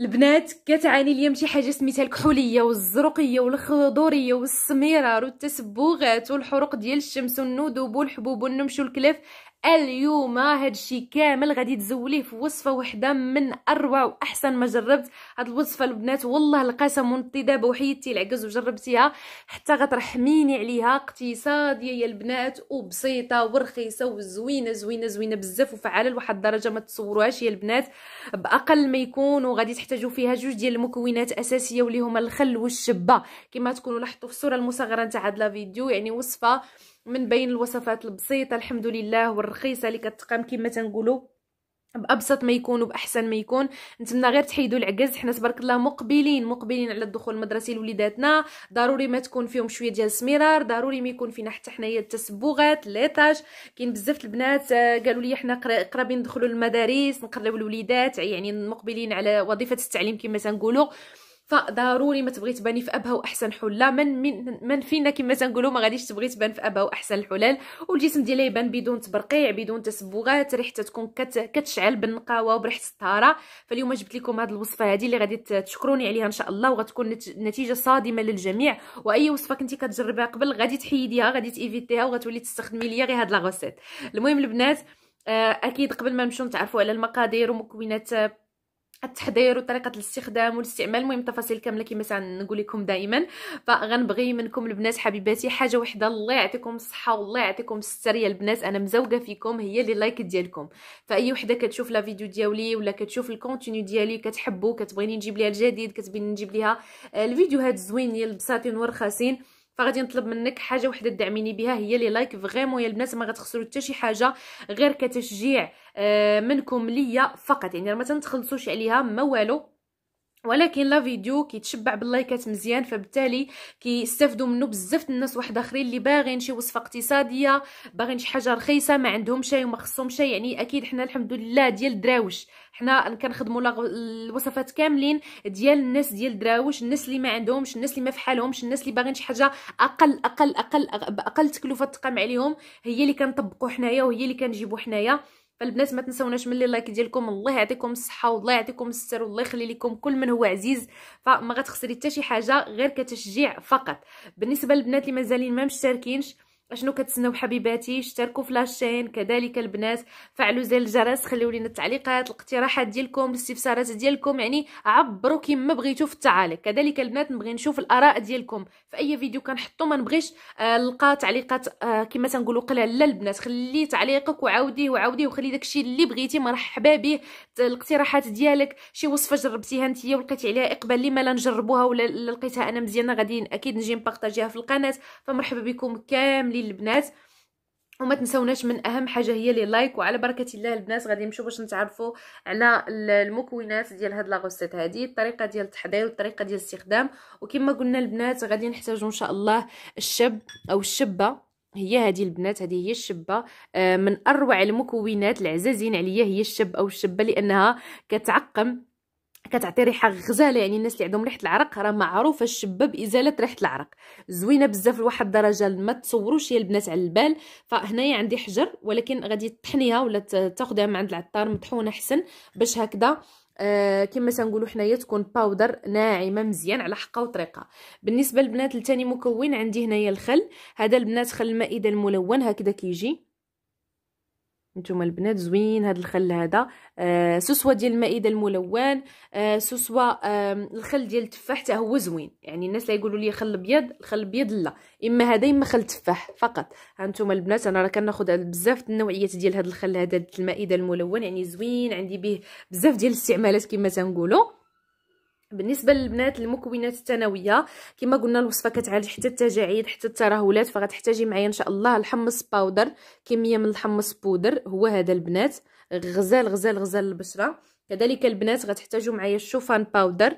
البنات كتعاني اليوم شي حاجه سميتها الكحوليه والزرقيه والخضوريه والسميرار والتسبغات والحروق ديال الشمس والندوب والحبوب والنمش والكلف اليوم الشيء كامل غادي تزوليه في وصفه وحده من اروع واحسن ما جربت هاد الوصفه البنات والله القسم والانتداب وحيدتي العكز وجربتيها حتى غترحميني عليها اقتصاديه يا البنات وبسيطه ورخيصه وزوينه زوينه زوينه بزاف وفعاله لواحد الدرجه ما تصوروهاش يا البنات باقل ما يكون وغادي تحتاجوا فيها جوج ديال المكونات اساسيه واللي هما الخل والشبه كما تكونوا لاحظتوا في الصوره المصغره نتاع هاد لا فيديو يعني وصفه من بين الوصفات البسيطه الحمد لله والرخيصه اللي كتقام كما تنقولوا بابسط ما يكون وباحسن ما يكون نتمنى غير تحيدوا العجز حنا تبارك الله مقبلين مقبلين على الدخول المدرسي لوليداتنا ضروري ما تكون فيهم شويه ديال السميرار ضروري ما يكون فينا حتى حنايا التسبغات ليطاج كاين بزاف البنات آه، قالوا لي حنا قرابين ندخلوا للمدارس نقراو الوليدات يعني مقبلين على وظيفه التعليم كما تنقولوا فضروري ما تبغي تباني في ابها واحسن حله من من, من فينا كما تنقولوا ما غاديش تبغي تبان في ابها واحسن الحلال والجسم ديالها يبان بدون تبرقيع بدون تسبغات ريحتها تكون كت كتشعل بالنقاوه وبريحه الطهاره فاليوم جبت لكم هذه الوصفه هذه اللي غادي تشكروني عليها ان شاء الله وغتكون نتيجه صادمه للجميع واي وصفه كنتي كتجربيها قبل غادي تحيديها غادي تيفيتيها وغتولي تستخدمي ليا غير هاد لا المهم البنات آه، اكيد قبل ما نمشيو نتعرفوا على المقادير ومكونات التحضير وطريقه الاستخدام والاستعمال المهم تفاصيل كامله كما نقول لكم دائما فغنبغي منكم البنات حبيباتي حاجه وحده الله يعطيكم الصحه والله يعطيكم السريه البنات انا مزوقه فيكم هي لي لايك ديالكم فاي وحده كتشوف لا فيديو ديالي ولا كتشوف الكونتينيو ديالي كتحبو كتبغيني نجيب ليها الجديد كتبغيني نجيب ليها آه، الفيديوهات الزوينين البساطين ورخاصين فغادي نطلب منك حاجه وحده تدعميني بها هي لي لايك فريمون يا البنات ما غتخسروا حتى شي حاجه غير كتشجيع آه، منكم ليا فقط يعني ما تنتخلصوش عليها ما والو ولكن لا فيديو كيتشبع باللايكات مزيان فبالتالي كيستافدوا منه بزاف الناس واحد اخرين اللي باغين شي وصفه اقتصاديه باغين شي حاجه رخيصه ما عندهم شي وما خصهم شي يعني اكيد حنا الحمد لله ديال دراوش حنا كنخدموا الوصفات كاملين ديال الناس ديال دراوش الناس اللي ما عندهمش الناس اللي ما فحالهمش الناس اللي باغين شي حاجه اقل اقل اقل باقل تكلفه تقام عليهم هي اللي كنطبقوا حنايا وهي اللي كنجيبوا حنايا فالبنات ما تنسوناش من اللايك ديالكم الله يعطيكم الصحه والله يعطيكم الستر والله يخلي لكم كل من هو عزيز فما غتخسري حتى شي حاجه غير كتشجيع فقط بالنسبه للبنات اللي مازالين ما مشتركينش اشنو كتسناو حبيباتي اشتركوا في لاشين كذلك البنات فعلوا زر الجرس خليو لينا التعليقات الاقتراحات ديالكم الاستفسارات ديالكم يعني عبروا كما بغيتوا في التعاليق كذلك البنات نبغي نشوف الاراء ديالكم في اي فيديو كنحطو ما نبغيش آه، نلقى تعليقات آه، كما تنقولوا قلال لا البنات خلي تعليقك وعاوديه وعاوديه وخلي داكشي اللي بغيتي مرحبا به الاقتراحات ديالك شي وصفه جربتيها نتيا ولقيتي عليها اقبال لما لا نجربوها ولا لقيتها انا مزيانه غادي اكيد نجي نبارطاجيها في القناه فمرحبا بكم كاملين لي البنات وما تنسوناش من اهم حاجه هي لي لايك وعلى بركه الله البنات غادي نمشيو باش نتعرفوا على المكونات ديال هاد غوسيت هادي الطريقه ديال التحضير والطريقه ديال الاستخدام وكما قلنا البنات غادي نحتاجوا ان شاء الله الشب او الشبه هي هذه البنات هذه هي الشبه آه، من اروع المكونات العزازين عليا هي الشب او الشبه لانها كتعقم كتعطي ريحه غزاله يعني الناس اللي عندهم ريحه العرق راه معروفه الشباب بازاله ريحه العرق زوينه بزاف لواحد الدرجه ما تصوروش يا البنات على البال فهنايا عندي حجر ولكن غادي تطحنيها ولا تاخدها من عند العطار مطحونه احسن باش هكذا آه كما تنقولوا حنايا تكون باودر ناعمه مزيان على حقه وطريقه بالنسبه للبنات الثاني مكون عندي هنايا الخل هذا البنات خل المائده الملون هكذا كيجي نتوما البنات زوين هذا الخل هذا آه سوسوا ديال المائده الملون آه سوسوا آه الخل ديال التفاح حتى هو زوين يعني الناس اللي يقولوا لي خل ابيض الخل الابيض لا اما هذا اما خل تفاح فقط هانتوما البنات انا راه كناخذ بزاف النوعيات ديال هذا الخل هذا المائده الملون يعني زوين عندي به بزاف ديال الاستعمالات كما تنقولوا بالنسبه للبنات المكونات الثانويه كما قلنا الوصفه كتعالج حتى التجاعيد حتى الترهلات فغتحتاجي معايا ان شاء الله الحمص باودر كميه من الحمص بودر هو هذا البنات غزال غزال غزال البشره كذلك البنات غتحتاجوا معايا الشوفان باودر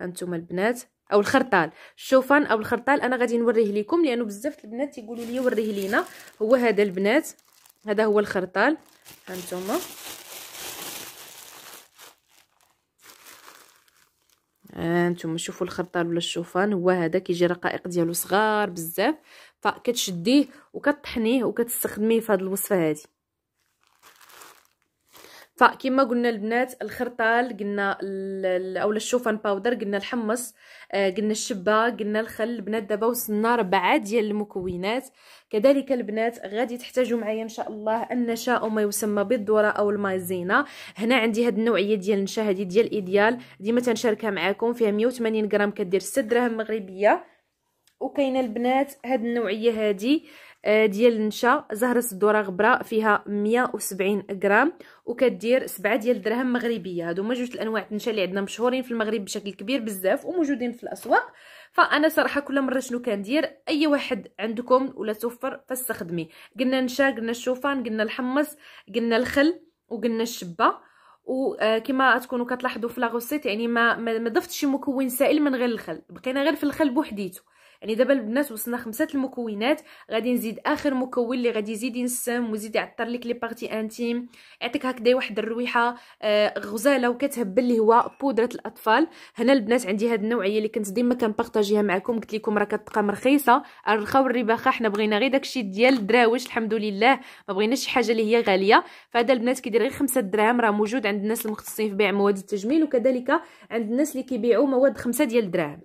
هانتوما البنات او الخرطال الشوفان او الخرطال انا غادي نوريه لكم لانه بزاف البنات تيقولوا لي وريه لينا هو هذا البنات هذا هو الخرطال هانتوما هانتوما آه، شوفوا الخرطال ولا الشوفان هو هذا كيجي رقائق ديالو صغار بزاف فكتشديه وكطحنيه وكتستخدميه في هذه الوصفه هذه فكما قلنا البنات الخرطال قلنا او الشوفان باودر قلنا الحمص آه، قلنا الشبه قلنا الخل البنات دابا وصلنا ربعه ديال المكونات كذلك البنات غادي تحتاجوا معايا ان شاء الله النشاء ما يسمى بالذره او المايزينا هنا عندي هذه النوعيه ديال النشا هذه ديال ايديال ديما تنشاركها معاكم فيها 180 غرام كدير 6 دراهم مغربيه وكاينه البنات هذه النوعيه هذه آه، ديال النشا زهره الدورة غبراء فيها 170 غرام وكدير 7 ديال الدرهم مغربيه هادو هما جوج الانواع النشا اللي عندنا مشهورين في المغرب بشكل كبير بزاف وموجودين في الاسواق فانا صراحه كل مره شنو كندير اي واحد عندكم ولا توفر فاستخدمي قلنا النشا قلنا الشوفان قلنا الحمص قلنا الخل وقلنا الشبه وكما آه، تكونوا كتلاحظوا في لاغوسيت يعني ما ما ضفتش مكون سائل من غير الخل بقينا غير في الخل بوحديته يعني دابا البنات وصلنا خمسه المكونات غادي نزيد اخر مكون اللي غادي يزيد ينسم ويزيد يعطر لك لي بارتي انتيم يعطيك هكذا واحد الرويحه آه غزاله وكتهبل اللي هو بودره الاطفال هنا البنات عندي هاد النوعيه اللي كنت ديما كنبارطاجيها معكم قلت لكم راه كتقام رخيصه الرخا والرباخه حنا بغينا غير داكشي ديال الدراويش الحمد لله ما بغيناش شي حاجه اللي هي غاليه فهذا البنات كيدير غير 5 دراهم راه موجود عند الناس المختصين في بيع مواد التجميل وكذلك عند الناس اللي كيبيعوا مواد خمسة ديال الدراهم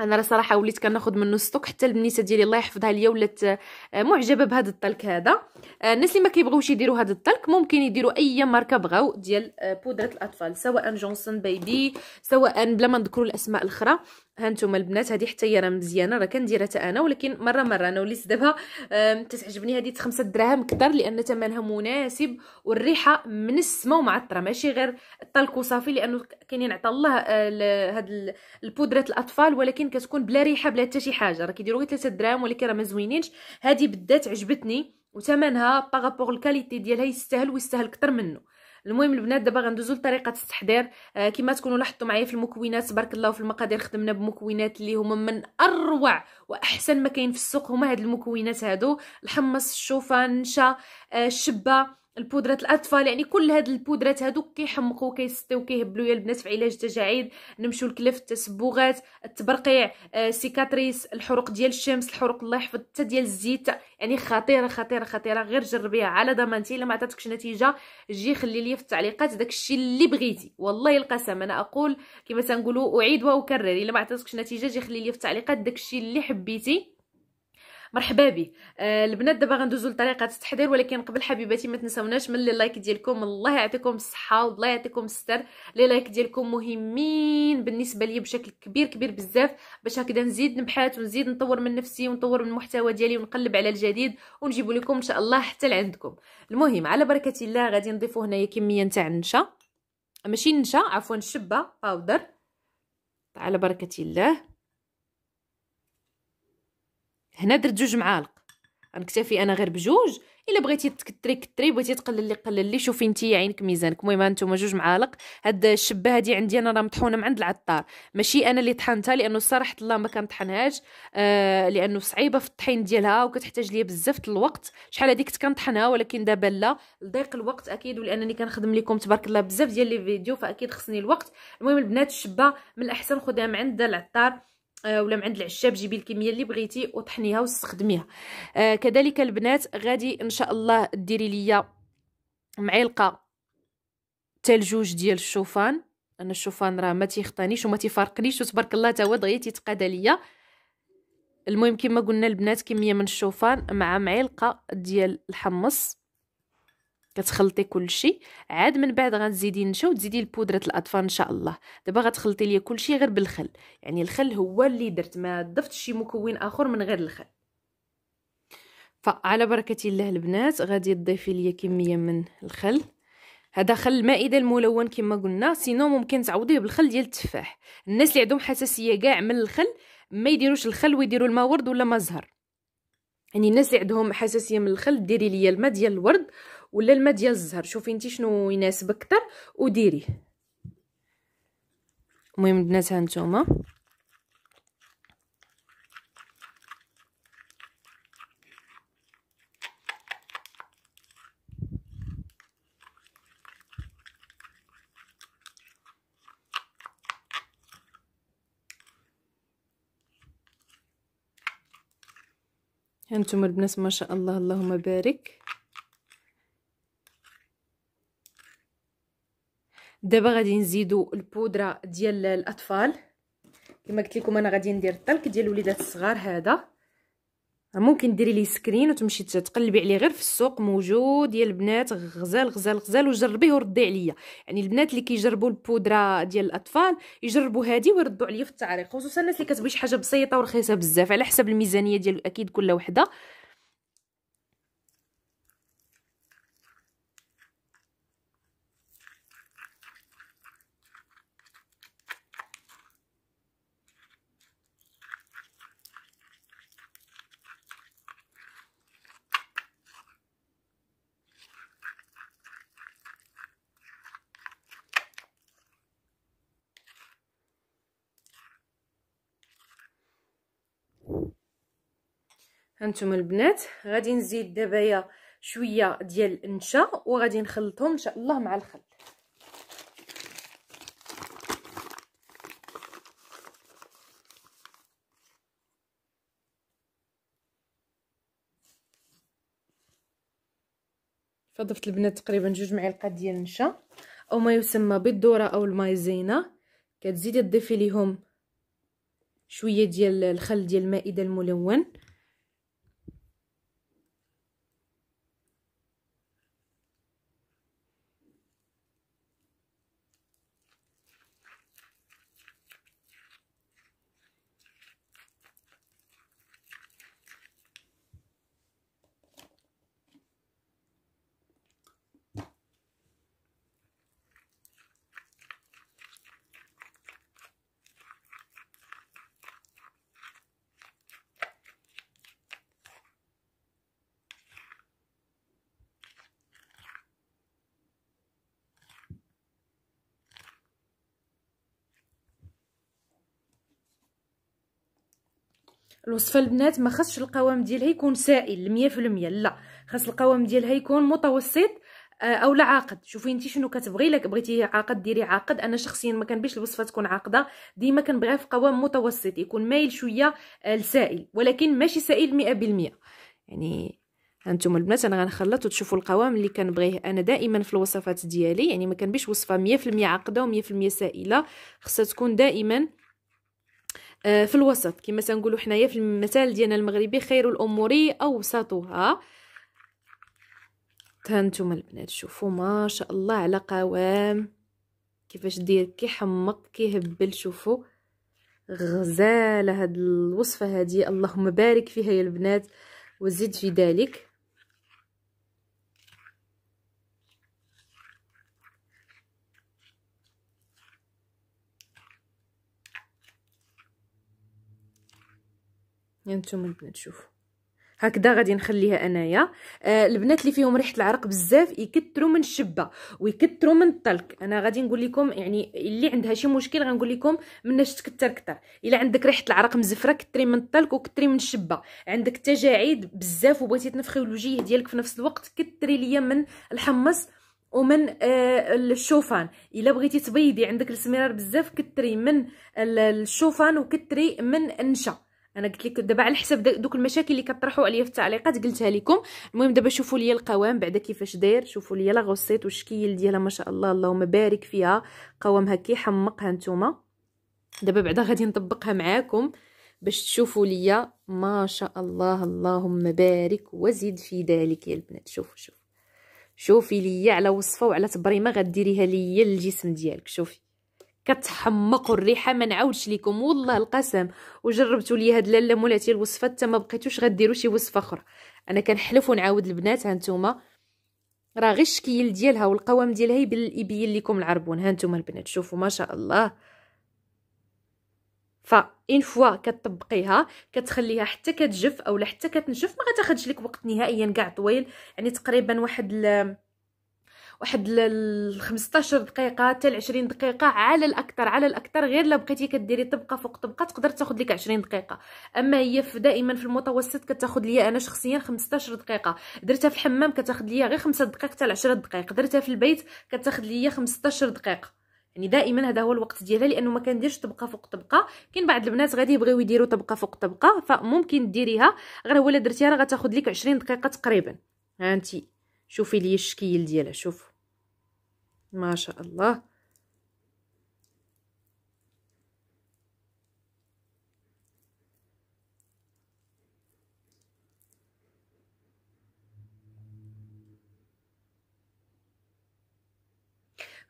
انا راه صراحه وليت كناخذ منه ستوك حتى البنيته ديالي الله يحفظها ليا ولات آه، معجبه بهذا الطلك هذا آه، الناس اللي ما كيبغوش يديروا هذا الطلك ممكن يديروا اي ماركه بغاو ديال آه، بودره الاطفال سواء جونسون بيبي سواء بلا ما نذكروا الاسماء الاخرى هانتوما البنات هذه حتى هي راه مزيانه راه كنديرها حتى انا ولكن مره مره انا وليت دابا تتعجبني هذه 5 دراهم كثر لان ثمنها مناسب والريحه من السما ومعطره ماشي غير الطلك وصافي لانه كاينين عطا الله هاد البودره الاطفال ولكن ولكن كتكون بلا ريحه بلا حتى شي حاجه راه كيديروا غير 3 دراهم ولكن راه ما زوينينش هذه بالذات عجبتني وثمنها باغابوغ الكاليتي ديالها يستاهل ويستاهل كتر منه المهم البنات دابا غندوزو لطريقه التحضير آه كما تكونوا لاحظتوا معايا في المكونات تبارك الله وفي المقادير خدمنا بمكونات اللي هما من اروع واحسن ما كاين في السوق هما هاد المكونات هادو الحمص الشوفان النشا آه الشبه البودرات الاطفال يعني كل هاد البودرات هادو كيحمقوا كيستيو كيهبلوا يا البنات في علاج التجاعيد نمشيو لكلف التسبغات التبرقيع آه، سيكاتريس الحروق ديال الشمس الحروق الله يحفظ حتى ديال الزيت يعني خطيره خطيره خطيره غير جربيها على ضمانتي الا ما عطاتكش نتيجه جي خلي لي في التعليقات داكشي اللي بغيتي والله القسم انا اقول كما تنقولوا اعيد واكرر الا ما عطاتكش نتيجه جي خلي لي في التعليقات داكشي اللي حبيتي مرحبا بي آه البنات دابا غندوزو لطريقه التحضير ولكن قبل حبيباتي ما تنساوناش من لي لايك ديالكم الله يعطيكم الصحه والله يعطيكم الستر لي لايك ديالكم مهمين بالنسبه لي بشكل كبير كبير بزاف باش هكذا نزيد نبحث ونزيد نطور من نفسي ونطور من المحتوى ديالي ونقلب على الجديد ونجيب لكم ان شاء الله حتى لعندكم المهم على بركه الله غادي نضيفو هنايا كميه نتاع النشا ماشي النشا عفوا الشبه باودر على بركه الله هنا درت جوج معالق غنكتفي انا غير بجوج الا بغيتي تكثري كثري بغيتي تقللي قللي شوفي انت عينك ميزانك المهم هانتوما جوج معالق هاد الشبه هادي عندي انا راه مطحونه من عند العطار ماشي انا اللي طحنتها لانه صراحه الله ما كنطحنهاش آه لانه صعيبه في الطحين ديالها وكتحتاج ليا بزاف الوقت شحال هذيك كنت كنطحنها ولكن دابا لا لضيق الوقت اكيد ولانني كنخدم لكم تبارك الله بزاف ديال لي فيديو فاكيد خصني الوقت المهم البنات الشبه من الاحسن خدها من عند العطار آه، ولا من عند العشاب جيبي الكميه اللي بغيتي وطحنيها واستخدميها آه كذلك البنات غادي ان شاء الله ديري ليا معلقه حتى لجوج ديال الشوفان انا الشوفان راه ما تيخطانيش وما تيفارقنيش وتبارك الله تا هو دغيا تيتقاد ليا المهم كما قلنا البنات كميه من الشوفان مع معلقه ديال الحمص كتخلطي كلشي عاد من بعد غنزيدي النشا وتزيدي البودره الاطفال ان شاء الله دابا غتخلطي ليا كلشي غير بالخل يعني الخل هو اللي درت ما ضفتش شي مكون اخر من غير الخل فعلى بركه الله البنات غادي تضيفي ليا كميه من الخل هذا خل المائده الملون كما قلنا سينو ممكن تعوضيه بالخل ديال التفاح الناس اللي عندهم حساسيه كاع من الخل ما يديروش الخل ويديروا الماء ورد ولا ما زهر يعني الناس اللي عندهم حساسيه من الخل ديري ليا الماء ديال الورد ولا الماء ديال الزهر شوفي انت شنو يناسب اكثر وديريه المهم البنات ها نتوما هانتوما البنات ما شاء الله اللهم بارك دابا غادي نزيدو البودره ديال الاطفال كما قلت لكم انا غادي ندير الطلق ديال الوليدات الصغار هذا ممكن ديري ليه سكرين وتمشي تقلبي عليه غير في السوق موجود يا البنات غزال غزال غزال وجربيه وردي عليا يعني البنات اللي كيجربوا البودره ديال الاطفال يجربوا هذه ويردوا عليا في التعريق خصوصا الناس اللي كتبغي شي حاجه بسيطه ورخيصه بزاف على حسب الميزانيه ديال اكيد كل وحده هانتوما البنات غادي نزيد دبايا شويه ديال النشا وغادي نخلطهم ان شاء الله مع الخل فضفت البنات تقريبا جوج معالق ديال النشا او ما يسمى بالذره او المايزينا كتزيدي تضيفي ليهم شويه ديال الخل ديال المائده الملون الوصفه البنات ما خصش القوام ديالها يكون سائل 100% لا خاص القوام ديالها يكون متوسط آه، او لا عاقد شوفي انت شنو كتبغي لك بغيتي عاقد ديري عاقد انا شخصيا ما كنبغيش الوصفه تكون عاقده ديما كنبغيها في قوام متوسط يكون مايل شويه آه، لسائل ولكن ماشي سائل 100% يعني هانتوما البنات انا غنخلط وتشوفوا القوام اللي كنبغيه انا دائما في الوصفات ديالي يعني ما كنبغيش وصفه 100% عاقده و100% سائله خصها تكون دائما آه، في الوسط كما تنقولوا حنايا في المثال ديالنا المغربي خير الامور اوسطها هانتوما البنات شوفوا ما شاء الله على قوام كيفاش دير كيحمق كيهبل شوفوا غزاله هاد الوصفه هادي اللهم بارك فيها يا البنات وزيد في ذلك هانتوما البنات شوفوا هكذا غادي نخليها انايا آه البنات اللي فيهم ريحه العرق بزاف يكثروا من الشبه ويكثروا من الطلق انا غادي نقول لكم يعني اللي عندها شي مشكل غنقول لكم مناش تكثر كثر الا عندك ريحه العرق مزفره كثري من الطلق وكثري من الشبه عندك تجاعيد بزاف وبغيتي تنفخي الوجيه ديالك في نفس الوقت كثري ليا من الحمص ومن آه الشوفان الا بغيتي تبيضي عندك السمرار بزاف كثري من الشوفان وكثري من النشا انا قلت لك دابا على حساب دوك المشاكل اللي كطرحوا عليا في التعليقات قلتها لكم المهم دابا شوفوا لي القوام بعدا كيفاش داير شوفوا لي لا غوسيت والشكيل ديالها ما شاء الله اللهم بارك فيها قوامها كيحمقها نتوما دابا بعدا غادي نطبقها معاكم باش تشوفوا لي ما شاء الله اللهم بارك وزيد في ذلك يا البنات شوفوا شوفوا شوفي لي على وصفه وعلى تبريمه غديريها لي للجسم ديالك شوفي كتحمقوا الريحه ما نعاودش لكم والله القسم وجربتوا لي هاد لاله مولاتي الوصفه حتى ما بقيتوش غديروا شي وصفه اخرى انا كنحلف ونعاود البنات هانتوما راه غير الشكيل ديالها والقوام ديالها يبين لكم العربون هانتوما البنات شوفوا ما شاء الله اون فوا كتطبقيها كتخليها حتى كتجف اولا حتى كتنشف ما غتاخذش لك وقت نهائيا كاع طويل يعني تقريبا واحد واحد ل 15 دقيقه حتى ل 20 دقيقه على الاكثر على الاكثر غير الا بقيتي كديري طبقه فوق طبقه تقدر تاخذ لك 20 دقيقه اما هي في دائما في المتوسط كتاخذ ليا انا شخصيا 15 دقيقه درتها في الحمام كتاخذ ليا غير 5 دقائق حتى ل 10 دقائق درتها في البيت كتاخذ ليا 15 دقيقه يعني دائما هذا هو الوقت ديالها لانه ما كنديرش طبقه فوق طبقه كاين بعض البنات غادي يبغيو يديروا طبقه فوق طبقه فممكن ديريها غير هو الا درتيها راه غتاخذ لك 20 دقيقه تقريبا ها انت شوفي لي الشكل ديالها شوف ما شاء الله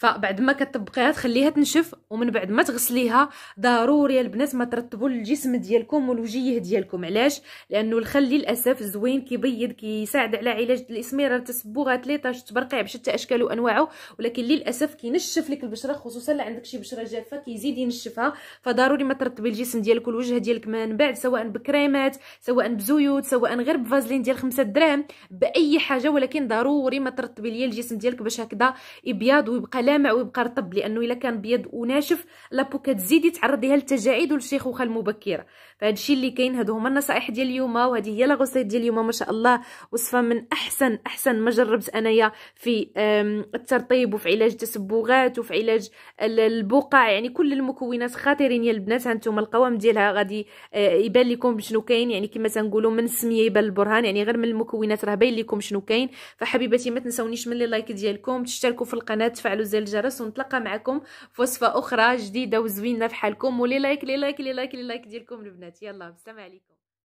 فبعد ما كتطبقيها تخليها تنشف ومن بعد ما تغسليها ضروري البنات ما ترطبوا الجسم ديالكم والوجيه ديالكم علاش لانه الخل للاسف زوين كيبيض كيساعد على علاج الاسمرار التصبغات ليطاج تبرقع بشتى اشكاله وانواعه ولكن للاسف كينشف لك البشره خصوصا اللي عندك شي بشره جافه كيزيد ينشفها فضروري ما ترطبي الجسم ديالك والوجه ديالك من بعد سواء بكريمات سواء بزيوت سواء غير بفازلين ديال 5 دراهم باي حاجه ولكن ضروري ما ترطبي ليا الجسم ديالك باش هكذا ابيض ويبقى لامع ويبقى رطب لانه الا كان بيض وناشف لابو كتزيدي تعرضيها للتجاعيد والشيخوخه المبكره فهادشي اللي كاين هادو هما النصائح ديال اليوم وهذه هي لاغوسيت ديال اليوم ما شاء الله وصفه من احسن احسن ما جربت انايا في الترطيب وفي علاج التسبغات وفي علاج البقع يعني كل المكونات خطيرين يا البنات هانتوما القوام ديالها غادي آه، يبان لكم شنو كاين يعني كما تنقولوا من السميه يبان البرهان يعني غير من المكونات راه باين لكم شنو كاين فحبيباتي ما تنساونيش من لي لايك ديالكم تشتركوا في القناه تفعلوا زر الجرس ونتلاقى معكم في وصفه اخرى جديده وزوينه حالكم ولي لايك لي لايك لي لايك لي لايك ديالكم البنات الفيديوهات يلا بالسلام عليكم